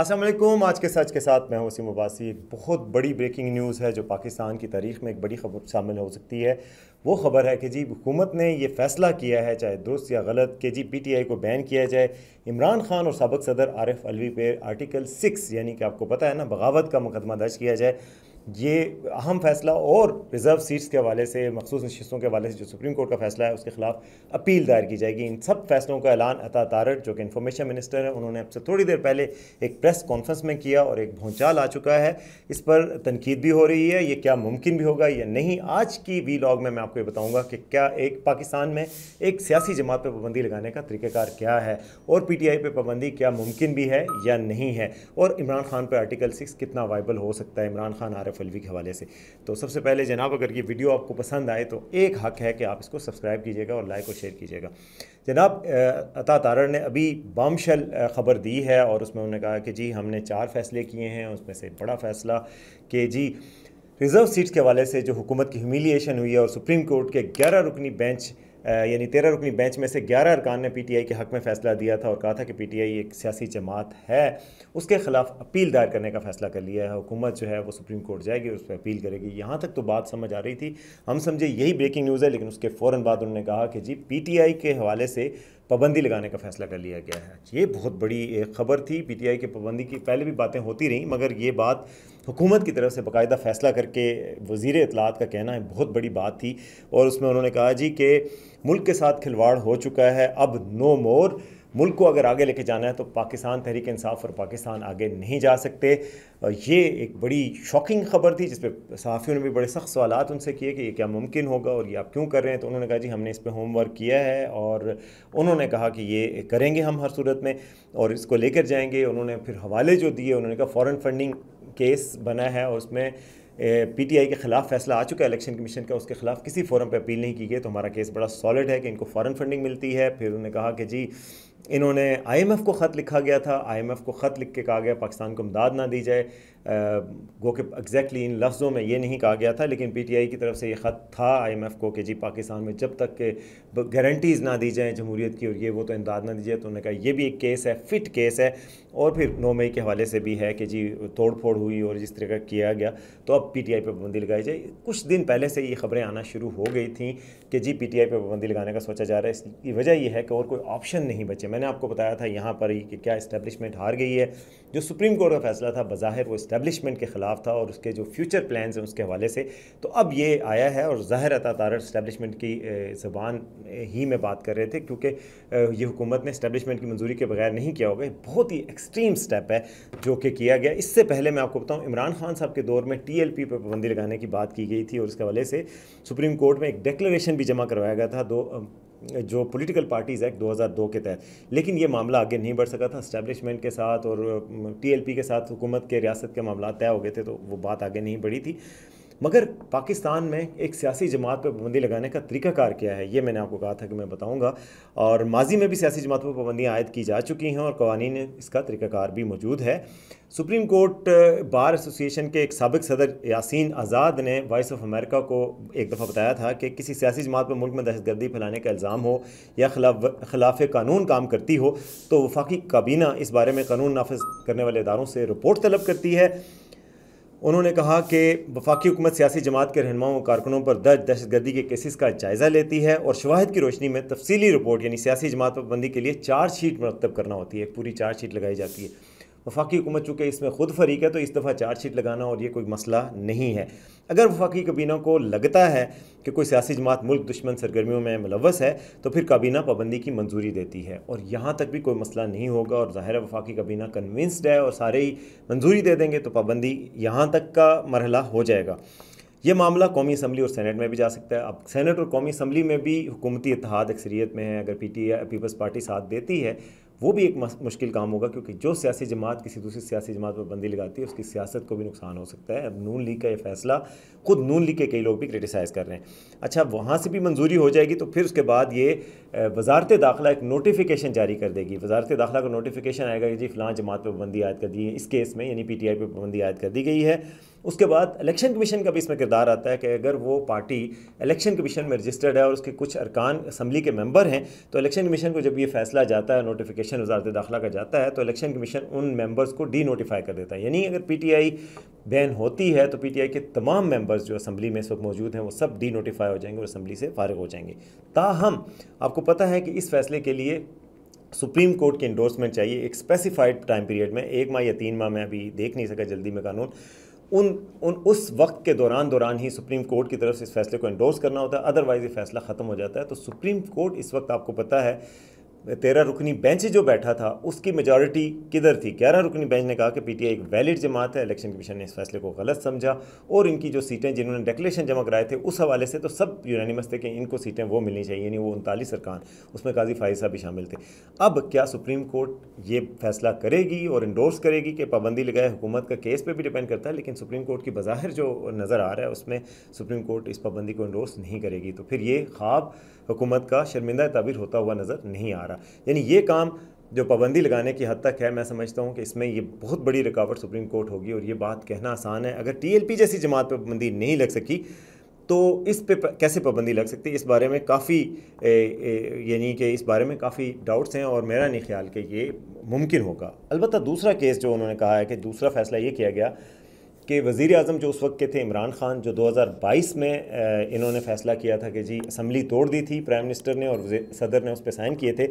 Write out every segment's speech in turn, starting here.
असलम आज के सच के साथ मैं वसीम अब्बासी एक बहुत बड़ी ब्रेकिंग न्यूज़ है जो पाकिस्तान की तारीख में एक बड़ी खबर शामिल हो सकती है वो खबर है कि जी हुकूमत ने ये फैसला किया है चाहे दुरुस्त या गलत कि जी पीटीआई को बैन किया जाए इमरान खान और सबक सदर आरिफ अलवी पे आर्टिकल सिक्स यानी कि आपको पता है ना बगावत का मुकदमा दर्ज किया जाए ये अहम फैसला और रिज़र्व सीट्स के हवाले से मखसूस नशस्तों के हवाले से जो सुप्रीम कोर्ट का फैसला है उसके खिलाफ अपील दायर की जाएगी इन सब फैसलों का ऐलान अता तारट जो कि इन्फॉर्मेशन मिनिस्टर है उन्होंने अब से थोड़ी देर पहले एक प्रेस कॉन्फ्रेंस में किया और एक भूचाल आ चुका है इस पर तनकीद भी हो रही है ये क्या मुमकिन भी होगा या नहीं आज की वी लॉग में मैं आपको ये बताऊँगा कि क्या एक पाकिस्तान में एक सियासी जमात पर पाबंदी लगाने का तरीक़ार क्या है और पी टी आई पर पाबंदी क्या मुमकिन भी है या नहीं है और इमरान खान पर आर्टिकल सिक्स कितना वाइबल हो सकता है इमरान खान आर आरफ अलवी के हवाले से तो सबसे पहले जनाब अगर ये वीडियो आपको पसंद आए तो एक हक है कि आप इसको सब्सक्राइब कीजिएगा और लाइक और शेयर कीजिएगा जनाब अता तारण ने अभी बामशल ख़बर दी है और उसमें उन्होंने कहा कि जी हमने चार फैसले किए हैं उसमें से बड़ा फ़ैसला कि जी रिज़र्व सीट्स के हवाले से जो हुकूमत की ह्यूमिलिएशन हुई है और सुप्रीम कोर्ट के ग्यारह रुकनी बेंच यानी तेरह रुकनी बेंच में से ग्यारह अरकान ने पीटीआई के हक़ में फ़ैसला दिया था और कहा था कि पीटीआई एक सियासी जमात है उसके ख़िलाफ़ अपील दायर करने का फ़ैसला कर लिया है हुकूमत जो है वो सुप्रीम कोर्ट जाएगी और उस पर अपील करेगी यहाँ तक तो बात समझ आ रही थी हम समझे यही ब्रेकिंग न्यूज़ है लेकिन उसके फ़ौर बाद उन्होंने कहा कि जी पी के हवाले से पाबंदी लगाने का फैसला कर लिया गया है ये बहुत बड़ी एक खबर थी पीटीआई की पाबंदी की पहले भी बातें होती रहीं मगर ये बात हुकूमत की तरफ से बाकायदा फैसला करके वजीर इतलात का कहना है बहुत बड़ी बात थी और उसमें उन्होंने कहा जी कि मुल्क के साथ खिलवाड़ हो चुका है अब नो मोर मुल्क को अगर आगे लेके जाना है तो पाकिस्तान तहरीक इंसाफ और पाकिस्तान आगे नहीं जा सकते ये एक बड़ी शॉकिंग खबर थी जिसपे सहाफ़ियों ने भी बड़े सख्त सवाल उनसे किए कि ये क्या मुमकिन होगा और ये आप क्यों कर रहे हैं तो उन्होंने कहा जी हमने इस पर होमवर्क किया है और उन्होंने कहा कि ये करेंगे हम हर सूरत में और इसको लेकर जाएंगे उन्होंने फिर हवाले जो दिए उन्होंने कहा फ़ॉरन फंडिंग केस बना है और उसमें पीटीआई के खिलाफ फैसला आ चुका है इलेक्शन कमीशन का उसके खिलाफ किसी फोरम पे अपील नहीं की गई तो हमारा केस बड़ा सॉलिड है कि इनको फॉरेन फंडिंग मिलती है फिर उन्होंने कहा कि जी इन्होंने आईएमएफ को ख़त लिखा गया था आईएमएफ को ख़त लिख के कहा गया पाकिस्तान को इमदाद ना दी जाए गो के एग्जैक्टली इन लफ्ज़ों में ये नहीं कहा गया था लेकिन पीटीआई की तरफ से ये ख़त था आईएमएफ को कि जी पाकिस्तान में जब तक के गारंटीज़ ना दी जाएँ जमहूरीत की और ये वो तो इमदाद ना दी जाए तो उन्होंने कहा ये भी एक केस है फिट केस है और फिर नौ मई के हवाले से भी है कि जी तोड़ फोड़ हुई और जिस तरह का किया गया तो अब पी टी आई पर पाबंदी लगाई जाए कुछ दिन पहले से ये खबरें आना शुरू हो गई थी कि जी पी टी आई पर पाबंदी लगाने का सोचा जा रहा है इसकी वजह यह है कि और कोई ऑप्शन नहीं बचे मैंने आपको बताया था यहाँ पर ही कि क्या इस्टेब्लिशमेंट हार गई है जो सुप्रीम कोर्ट का फैसला था बज़ाहिर वो इस्टेब्लिशमेंट के ख़िलाफ़ था और उसके जो फ्यूचर प्लान हैं उसके हवाले से तो अब ये आया है और ज़ाहिर अता इस्टेब्लिशमेंट की ज़बान ही में बात कर रहे थे क्योंकि ये हुकूमत ने इस्टेब्लिशमेंट की मंजूरी के बगैर नहीं किया होगा बहुत ही एक्सट्रीम स्टेप है जो कि किया गया इससे पहले मैं आपको बताऊँ इमरान खान साहब के दौर में टी एल पी पर पाबंदी लगाने की बात की गई थी और उसके हवाले से सुप्रीम कोर्ट में एक डिक्लेशन भी जमा करवाया गया था दो जो पॉलिटिकल पार्टीज़ एक्ट 2002 के तहत लेकिन ये मामला आगे नहीं बढ़ सका था इस्टेबलिशमेंट के साथ और टीएलपी के साथ हुकूमत के रियासत के मामला तय हो गए थे तो वो बात आगे नहीं बढ़ी थी मगर पाकिस्तान में एक सियासी जमात पर पाबंदी लगाने का तरीकाकार क्या है ये मैंने आपको कहा था कि मैं बताऊँगा और माजी में भी सियासी जमात पर पाबंदियाँ आयद की जा चुकी हैं और ने इसका तरीकाकार भी मौजूद है सुप्रीम कोर्ट बार एसोसिएशन के एक सबक सदर यासीन आज़ाद ने वॉइस ऑफ अमेरिका को एक दफ़ा बताया था कि किसी सियासी जमात पर मुल्क में दहशतगर्दी फैलाने का इल्ज़ाम हो या खिलाफ खिलाफ कानून काम करती हो तो वफाकी काबीना इस बारे में कानून नाफज करने वाले इदारों से रिपोर्ट तलब करती है उन्होंने कहा कि वफाकी हुकूमत सियासी जमात के रहनुमाओं और कारकुनों पर दर्ज दहशतगर्दी के केसेस का जायज़ा लेती है और शवाहद की रोशनी में तफसीली रिपोर्ट यानी सियासी जमात पाबंदी के लिए चार्ज शीट मरतब करना होती है पूरी चार्ज शीट लगाई जाती है वफाकी हुकूमत चूँकि इसमें ख़ुद फरीक है तो इस दफ़ा चार्जशीट लगाना और ये कोई मसला नहीं है अगर वफाकी काबीना को लगता है कि कोई सियासी जमात मुल्क दुश्मन सरगर्मियों में मुलवस है तो फिर काबीना पाबंदी की मंजूरी देती है और यहाँ तक भी कोई मसला नहीं होगा और ज़ाहिर वफाकी काबीना कन्विंस्ड है और सारे ही मंजूरी दे देंगे तो पाबंदी यहाँ तक का मरहला हो जाएगा ये मामला कौमी असम्बली और सेनेट में भी जा सकता है अब सेनेट और कौमी असम्बली में भी हुकूमती इतिहाद अक्सरियत में है अगर पी टी पीपल्स पार्टी साथ देती है वो भी एक मुश्किल काम होगा क्योंकि जो सियासी जमात किसी दूसरी सियासी जमात पर बंदी लगाती है उसकी सियासत को भी नुकसान हो सकता है अब नून लीग का ये फैसला खुद नून लीग के कई लोग भी क्रिटिसाइज़ कर रहे हैं अच्छा वहाँ से भी मंजूरी हो जाएगी तो फिर उसके बाद ये वजारत दाखिला एक नोटिफिकेशन जारी कर देगी वजारत दाखिला का नोटिफिकेशन आएगा कि जी फिलहाल जमात पर पाबंदी आयद कर दी है इस केस में यानी पी टी आई पर पाबंदी आयद कर दी गई है उसके बाद इलेक्शन कमीशन का भी इसमें किरदार आता है कि अगर वो पार्टी इलेक्शन कमीशन में रजिस्टर्ड है और उसके कुछ अरकान असम्बली के मेंबर हैं तो इलेक्शन कमीशन को जब ये फैसला जाता है नोटिफिकेशन वजारत दाखिला का जाता है तो इलेक्शन कमीशन उन मेंबर्स को डी नोटिफाई कर देता है यानी अगर पी टी आई बैन होती है तो पी टी आई के तमाम मेंबर्स जो असम्बली में इस वक्त मौजूद हैं वो सब डी नोटिफाई हो जाएंगे और असम्बली से फारग हो जाएंगे ताहम आपको पता है कि इस फैसले के लिए सुप्रीम कोर्ट की इंडोर्समेंट चाहिए एक स्पेसिफाइड टाइम पीरियड में एक माह या तीन माह में अभी देख नहीं सका जल्दी में कानून उन उन उस वक्त के दौरान दौरान ही सुप्रीम कोर्ट की तरफ से इस फैसले को इंडोर्स करना होता है अदरवाइज़ ये फैसला ख़त्म हो जाता है तो सुप्रीम कोर्ट इस वक्त आपको पता है तेरह रुकनी बेंच जो बैठा था उसकी मेजॉरिटी किधर थी ग्यारह रुकनी बेंच ने कहा कि पीटीआई एक वैलिड जमात है इलेक्शन कमीशन ने इस फैसले को गलत समझा और इनकी जो सीटें जिन्होंने डेक्लेशन जमा कराए थे उस हवाले से तो सब यूनानिमस थे कि इनको सीटें वो मिलनी चाहिए यानी वो उनतालीस सरकान उसमें काजी फाइज साहब भी शामिल थे अब क्या सुप्रीम कोर्ट ये फैसला करेगी और इंडोर्स करेगी कि पाबंदी लगाए हुकूमत का केस पर भी डिपेंड करता है लेकिन सुप्रीम कोर्ट की बाहर जो नज़र आ रहा है उसमें सुप्रीम कोर्ट इस पाबंदी को इंडोर्स नहीं करेगी तो फिर ये ख्वाब हुकूमत का शर्मिंदा तबीर होता हुआ नज़र नहीं आ रहा यानी ये काम जो पाबंदी लगाने की हद तक है मैं समझता हूँ कि इसमें ये बहुत बड़ी रुकावट सुप्रीम कोर्ट होगी और ये बात कहना आसान है अगर पी जैसी जमात पर पाबंदी नहीं लग सकी तो इस पे कैसे पाबंदी लग सकती है इस बारे में काफ़ी यानी कि इस बारे में काफ़ी डाउट्स हैं और मेरा नहीं ख्याल कि ये मुमकिन होगा अलबत्त दूसरा केस जो उन्होंने कहा है कि दूसरा फैसला ये किया गया कि वज़ी अजम जो उस वक्त के थे इमरान ख़ान जो 2022 में इन्होंने फ़ैसला किया था कि जी असम्बली तोड़ दी थी प्राइम मिनिस्टर ने और सदर ने उस पर साइन किए थे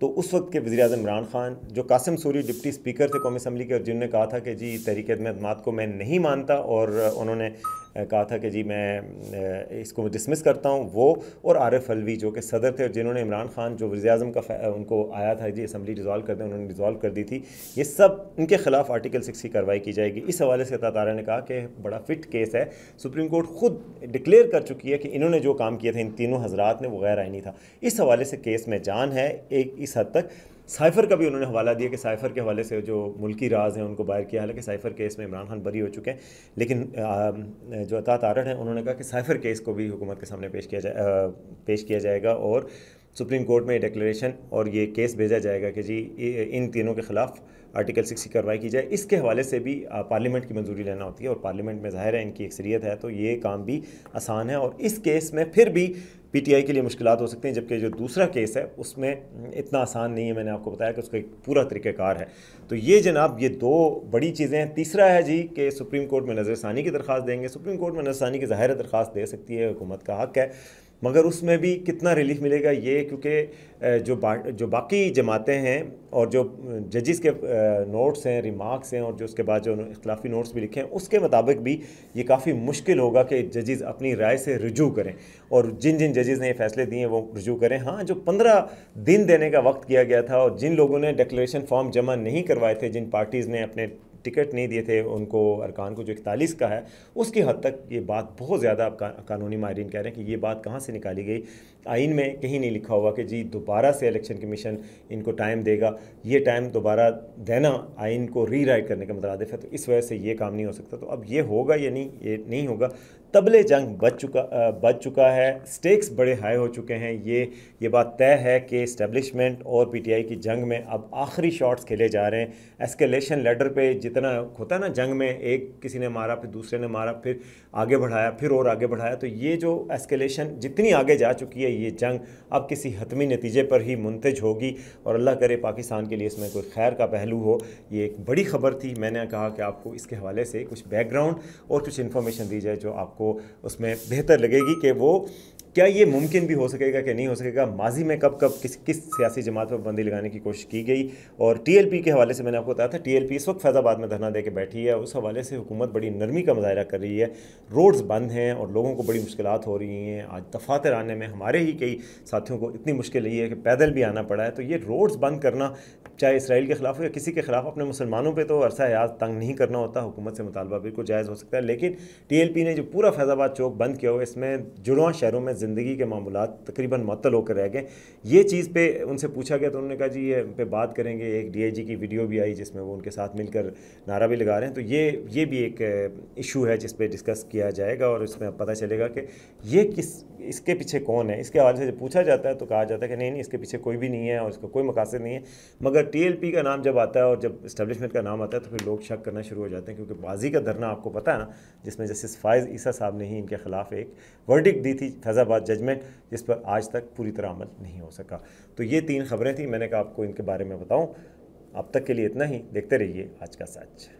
तो उस वक्त के वजी अजम इमरान खान जो कासिम सूरी डिप्टी स्पीकर थे कौमी असम्बली के और जिन्होंने कहा था कि जी तहरीक अदमात को मैं नहीं मानता और उन्होंने कहा था कि जी मैं इसको डिसमिस करता हूँ वो और आरिफ अलवी जो कि सदर थे और जिन्होंने इमरान खान जो वजी अजम का उनको आया था जी असम्बली डिजॉल्व कर दें उन्होंने डिजॉल्व कर दी थी ये सब इनके खिलाफ आर्टिकल सिक्स की कार्रवाई की जाएगी इस हवाले से तारा ने कहा कि बड़ा फिट केस है सुप्रीम कोर्ट खुद डिक्लेयर कर चुकी है कि इन्होंने जो काम किया था इन तीनों हजरात ने वो गैर आइनी था इस हवाले से केस में जान है एक इस हद तक साइफर का भी उन्होंने हवाला दिया कि साइफर के हवाले से जो मुल्की राज हैं उनको बाहर किया हालांकि साइफर केस में इमरान खान बरी हो चुके हैं लेकिन जो अता आरण हैं उन्होंने कहा कि साइफर केस को भी हुकूमत के सामने पेश किया जाए पेश किया जाएगा और सुप्रीम कोर्ट में डिक्लेरेशन और ये केस भेजा जाएगा कि जी इन तीनों के ख़िलाफ़ आर्टिकल सिक्स की कार्रवाई की जाए इसके हवाले से भी पार्लियामेंट की मंजूरी लेना होती है और पार्लियामेंट में ज़ाहिर है इनकी अक्सरियत है तो ये काम भी आसान है और इस केस में फिर भी पीटीआई के लिए मुश्किल हो सकती हैं जबकि जो दूसरा केस है उसमें इतना आसान नहीं है मैंने आपको बताया कि उसका एक पूरा तरीक़ाकार है तो ये जनाब ये दो बड़ी चीज़ें हैं तीसरा है जी कि सुप्रीम कोर्ट में नज़रसानी की दरख्वास्त देंगे सुप्रीम कोर्ट में नज़रसानी की ज़ाहिर दरख्वास्त दे सकती है हुकूमत का हक है मगर उसमें भी कितना रिलीफ मिलेगा ये क्योंकि जो बा जो बाकी जमातें हैं और जो जजिस के नोट्स हैं रिमार्क्स हैं और जो उसके बाद जो इख्लाफी नोट्स भी लिखे हैं उसके मुताबिक भी ये काफ़ी मुश्किल होगा कि जजिस अपनी राय से रजू करें और जिन जिन जजिस ने ये फैसले दिए हैं वो रजू करें हाँ जो पंद्रह दिन देने का वक्त किया गया था और जिन लोगों ने डिक्लेशन फॉर्म जमा नहीं करवाए थे जिन पार्टीज़ ने अपने टिकट नहीं दिए थे उनको अरकान को जो इकतालीस का है उसकी हद तक ये बात बहुत ज़्यादा का, कानूनी माहरीन कह रहे हैं कि ये बात कहाँ से निकाली गई आइन में कहीं नहीं लिखा हुआ कि जी दोबारा से इलेक्शन कमीशन इनको टाइम देगा ये टाइम दोबारा देना आइन को री राइट करने का मतलब है तो इस वजह से ये काम नहीं हो सकता तो अब ये होगा या नहीं ये नहीं होगा तबले जंग बच चुका बच चुका है स्टेक्स बड़े हाई हो चुके हैं ये ये बात तय है कि इस्टेब्लिशमेंट और पीटीआई की जंग में अब आखिरी शॉट्स खेले जा रहे हैं एस्केलेशन लेडर पे जितना होता है ना जंग में एक किसी ने मारा फिर दूसरे ने मारा फिर आगे बढ़ाया फिर और आगे बढ़ाया तो ये जो एस्केलेशन जितनी आगे जा चुकी है ये जंग अब किसी हतमी नतीजे पर ही मुंतज होगी और अल्लाह करे पाकिस्तान के लिए इसमें कोई खैर का पहलू हो ये एक बड़ी खबर थी मैंने कहा कि आपको इसके हवाले से कुछ बैकग्राउंड और कुछ इन्फॉर्मेशन दी जाए जो आपको आपको उसमें बेहतर लगेगी कि वो क्या ये मुमकिन भी हो सकेगा कि नहीं हो सकेगा माजी में कब कब किस किस सियासी जमात पर पाबंदी लगाने की कोशिश की गई और टीएलपी के हवाले से मैंने आपको बताया था टीएलपी इस वक्त फैज़ाबाद में धरना दे बैठी है उस हवाले से हुकूमत बड़ी नरमी का मुजाहरा कर रही है रोड्स बंद हैं और लोगों को बड़ी मुश्किल हो रही हैं आज दफातर आने में हमारे ही कई साथियों को इतनी मुश्किल रही है कि पैदल भी आना पड़ा है तो ये रोड्स बंद करना चाहे इसराइल के खिलाफ हो या किसी के खिलाफ अपने मुसलमानों पर तो अरसा हयात तंग नहीं करना होता हुकूमत से मुतालबा बिल्कुल जायज़ हो सकता है लेकिन टी ने जो पूरा फैज़ाबाद चौक बंद किया हुआ इसमें जुड़वा शहरों में ज़िंदगी के मामूल तकरीबन मअतल होकर रह गए ये चीज़ पे उनसे पूछा गया तो उन्होंने कहा जी ये पे बात करेंगे एक डीआईजी की वीडियो भी आई जिसमें वो उनके साथ मिलकर नारा भी लगा रहे हैं तो ये ये भी एक इशू है जिस पर डिस्कस किया जाएगा और इसमें पता चलेगा कि ये किस इसके पीछे कौन है इसके हवाले से जब पूछा जाता है तो कहा जाता है कि नहीं नहीं इसके पीछे कोई भी नहीं है और इसका कोई मकासद नहीं है मगर टी का नाम जब आता है और जब इस्टबलिशमेंट का नाम आता है तो फिर लोग शक करना शुरू हो जाते हैं क्योंकि बाजी का धरना आपको पता है ना जिसमें जस्टिस फायज़ ईसा साहब ने ही इनके खिलाफ एक वर्डिक दी थी फैज़ाबाद इस्लामाबाद जजमेंट जिस पर आज तक पूरी तरह अमल नहीं हो सका तो ये तीन खबरें थी मैंने कहा आपको इनके बारे में बताऊँ अब तक के लिए इतना ही देखते रहिए आज का सच